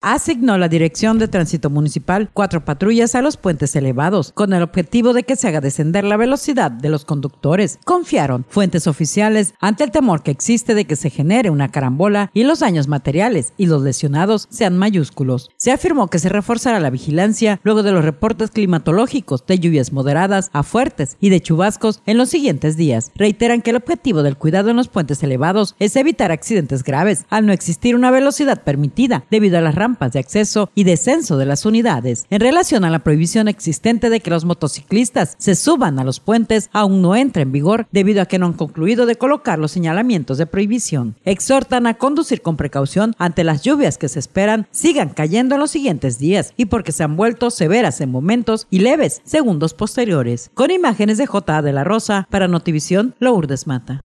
asignó la Dirección de Tránsito Municipal cuatro patrullas a los puentes elevados, con el objetivo de que se haga descender la velocidad de los conductores. Confiaron fuentes oficiales ante el temor que existe de que se genere una carambola y los daños materiales y los lesionados sean mayúsculos. Se afirmó que se reforzará la vigilancia luego de los reportes climatológicos de lluvias moderadas a fuertes y de chubascos en los siguientes días. Reiteran que el objetivo del cuidado en los puentes elevados es evitar accidentes graves al no existir una velocidad permitida debido a las ramas de acceso y descenso de las unidades en relación a la prohibición existente de que los motociclistas se suban a los puentes aún no entra en vigor debido a que no han concluido de colocar los señalamientos de prohibición. Exhortan a conducir con precaución ante las lluvias que se esperan sigan cayendo en los siguientes días y porque se han vuelto severas en momentos y leves segundos posteriores. Con imágenes de J. de la Rosa para Notivisión, Lourdes Mata.